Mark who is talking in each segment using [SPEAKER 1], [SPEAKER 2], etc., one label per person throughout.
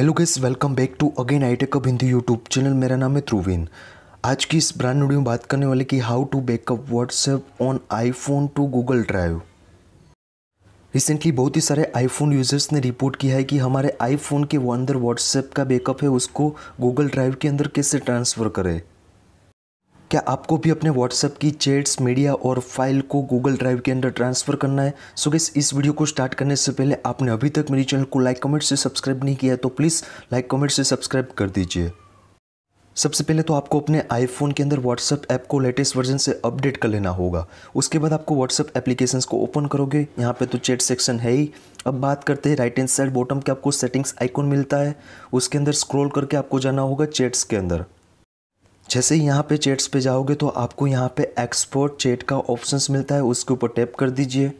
[SPEAKER 1] hello guys welcome back to again I tech up Hindi YouTube channel मेरा नाम है ध्रुवीन आज की इस ब्रांड वीडियो में बात करने वाले कि how to backup WhatsApp on iPhone to Google Drive recently बहुत ही सारे आईफोन यूज़र्स ने रिपोर्ट किया है कि हमारे आईफोन के अंदर व्हाट्सएप का बैकअप है उसको गूगल ड्राइव के अंदर कैसे ट्रांसफ़र करें क्या आपको भी अपने व्हाट्सएप की चैट्स मीडिया और फाइल को गूगल ड्राइव के अंदर ट्रांसफ़र करना है सो गैस इस वीडियो को स्टार्ट करने से पहले आपने अभी तक मेरी चैनल को लाइक कमेंट से सब्सक्राइब नहीं किया तो प्लीज़ लाइक कमेंट से सब्सक्राइब कर दीजिए सबसे पहले तो आपको अपने आईफोन के अंदर व्हाट्सअप ऐप को लेटेस्ट वर्जन से अपडेट कर लेना होगा उसके बाद आपको व्हाट्सअप एप्लीकेशंस को ओपन करोगे यहाँ पे तो चैट सेक्शन है ही अब बात करते हैं राइट एंड साइड बॉटम के आपको सेटिंग्स आइकॉन मिलता है उसके अंदर स्क्रॉल करके आपको जाना होगा चैट्स के अंदर जैसे यहाँ पे चेट्स पे जाओगे तो आपको यहाँ पे एक्सपोर्ट चेट का ऑप्शंस मिलता है उसके ऊपर टैप कर दीजिए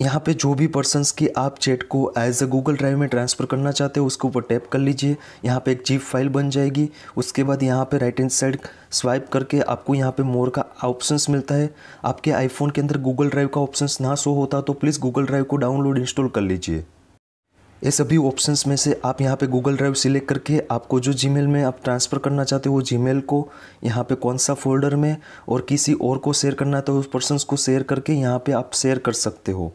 [SPEAKER 1] यहाँ पे जो भी पर्सनस की आप चैट को एज अ गूगल ड्राइव में ट्रांसफ़र करना चाहते हो उसके ऊपर टैप कर लीजिए यहाँ पे एक जीप फाइल बन जाएगी उसके बाद यहाँ पे राइट हैंड साइड स्वाइप करके आपको यहाँ पे मोर का ऑप्शंस मिलता है आपके आईफोन के अंदर गूगल ड्राइव का ऑप्शंस ना शो होता तो प्लीज़ गूगल ड्राइव को डाउनलोड इंस्टॉल कर लीजिए ये सभी ऑप्शंस में से आप यहाँ पे गूगल ड्राइव सिलेक्ट करके आपको जो जी में आप ट्रांसफ़र करना चाहते हो वो जीमेल को यहाँ पे कौन सा फोल्डर में और किसी और को शेयर करना है तो उस पर्सन को शेयर करके यहाँ पे आप शेयर कर सकते हो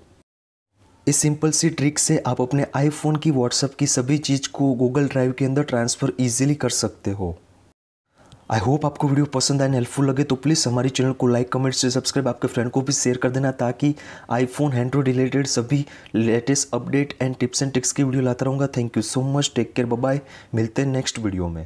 [SPEAKER 1] इस सिंपल सी ट्रिक से आप अपने आईफोन की व्हाट्सअप की सभी चीज़ को गूगल ड्राइव के अंदर ट्रांसफ़र ईजिली कर सकते हो आई होप आपको वीडियो पसंद आए हेल्पफुल लगे तो प्लीज़ हमारे चैनल को लाइक कमेंट से सब्सक्राइब आपके फ्रेंड को भी शेयर कर देना ताकि आईफोन एंड्रॉइड रिलेटेड सभी latest update and tips and tricks की वीडियो लाता रहूँगा thank you so much take care bye मिलते हैं नेक्स्ट वीडियो में